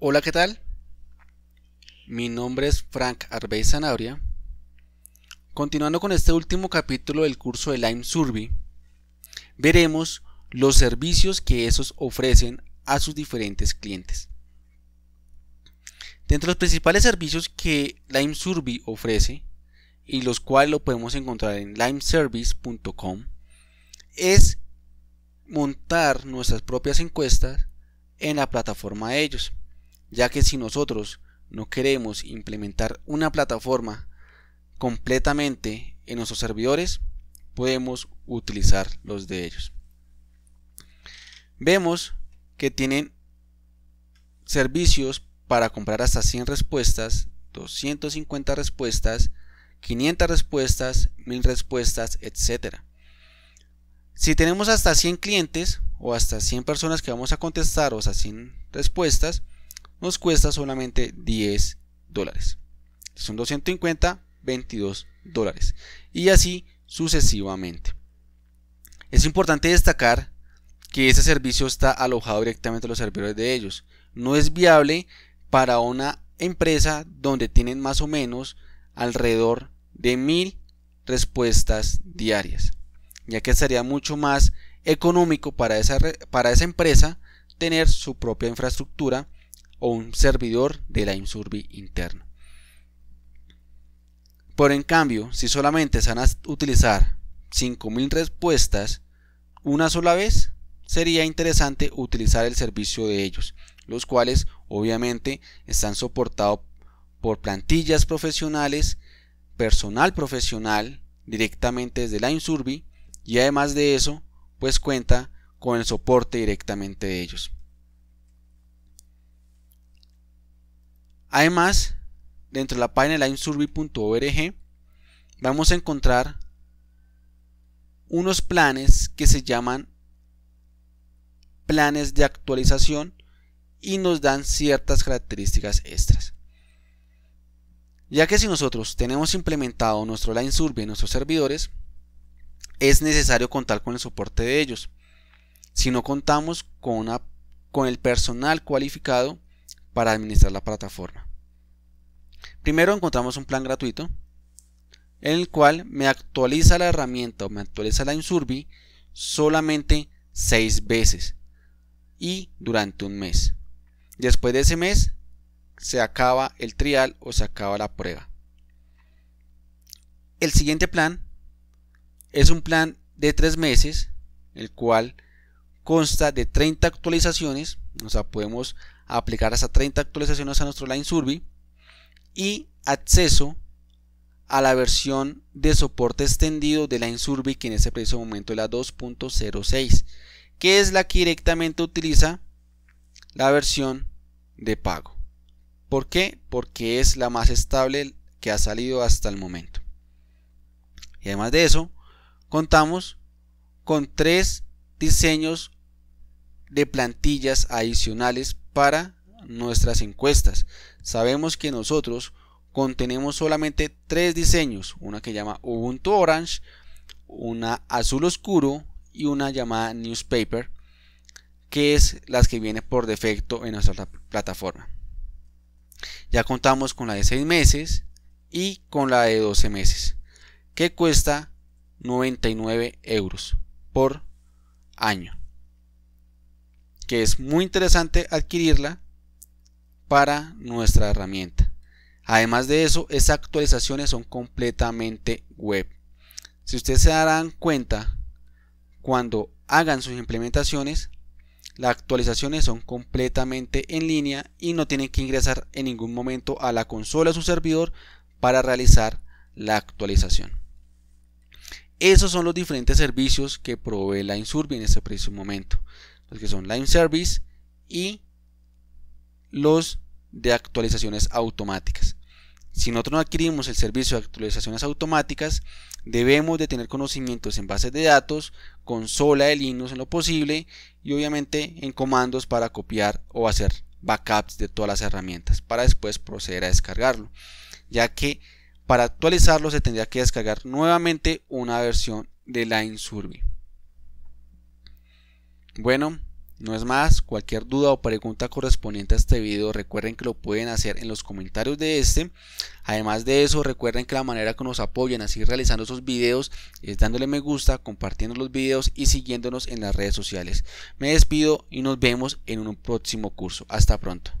Hola, ¿qué tal? Mi nombre es Frank Arbey Zanabria. Continuando con este último capítulo del curso de Lime Survey, veremos los servicios que esos ofrecen a sus diferentes clientes. Dentro entre los principales servicios que Lime Survey ofrece y los cuales lo podemos encontrar en limeservice.com es montar nuestras propias encuestas en la plataforma de ellos ya que si nosotros no queremos implementar una plataforma completamente en nuestros servidores, podemos utilizar los de ellos. Vemos que tienen servicios para comprar hasta 100 respuestas, 250 respuestas, 500 respuestas, 1000 respuestas, etc. Si tenemos hasta 100 clientes o hasta 100 personas que vamos a contestar o hasta 100 respuestas, nos cuesta solamente 10 dólares. Son 250, 22 dólares. Y así sucesivamente. Es importante destacar que ese servicio está alojado directamente a los servidores de ellos. No es viable para una empresa donde tienen más o menos alrededor de mil respuestas diarias, ya que sería mucho más económico para esa, para esa empresa tener su propia infraestructura o un servidor de la insurbi interno. Por en cambio, si solamente se van a utilizar 5.000 respuestas una sola vez, sería interesante utilizar el servicio de ellos, los cuales obviamente están soportados por plantillas profesionales, personal profesional directamente desde la Insurbi y además de eso, pues cuenta con el soporte directamente de ellos. Además, dentro de la página de vamos a encontrar unos planes que se llaman planes de actualización y nos dan ciertas características extras. Ya que si nosotros tenemos implementado nuestro Line Survey en nuestros servidores, es necesario contar con el soporte de ellos. Si no contamos con, con el personal cualificado, para administrar la plataforma. Primero encontramos un plan gratuito en el cual me actualiza la herramienta o me actualiza la Insurbi solamente seis veces y durante un mes. Después de ese mes se acaba el trial o se acaba la prueba. El siguiente plan es un plan de tres meses, el cual consta de 30 actualizaciones, o sea, podemos aplicar hasta 30 actualizaciones a nuestro Line Survey y acceso a la versión de soporte extendido de Line Survey que en ese preciso momento es la 2.06 que es la que directamente utiliza la versión de pago. ¿Por qué? Porque es la más estable que ha salido hasta el momento. Y además de eso, contamos con tres diseños de plantillas adicionales para nuestras encuestas. Sabemos que nosotros contenemos solamente tres diseños, una que llama Ubuntu Orange, una azul oscuro y una llamada Newspaper, que es las que viene por defecto en nuestra plataforma. Ya contamos con la de 6 meses y con la de 12 meses, que cuesta 99 euros por año que es muy interesante adquirirla para nuestra herramienta. Además de eso, esas actualizaciones son completamente web. Si ustedes se darán cuenta, cuando hagan sus implementaciones, las actualizaciones son completamente en línea y no tienen que ingresar en ningún momento a la consola o su servidor para realizar la actualización. Esos son los diferentes servicios que provee la Insurbi en este preciso momento los que son Line Service y los de actualizaciones automáticas. Si nosotros no adquirimos el servicio de actualizaciones automáticas, debemos de tener conocimientos en bases de datos, consola de Linux en lo posible y obviamente en comandos para copiar o hacer backups de todas las herramientas para después proceder a descargarlo, ya que para actualizarlo se tendría que descargar nuevamente una versión de Line Survey. Bueno, no es más, cualquier duda o pregunta correspondiente a este video recuerden que lo pueden hacer en los comentarios de este. Además de eso recuerden que la manera que nos apoyan así realizando esos videos es dándole me gusta, compartiendo los videos y siguiéndonos en las redes sociales. Me despido y nos vemos en un próximo curso. Hasta pronto.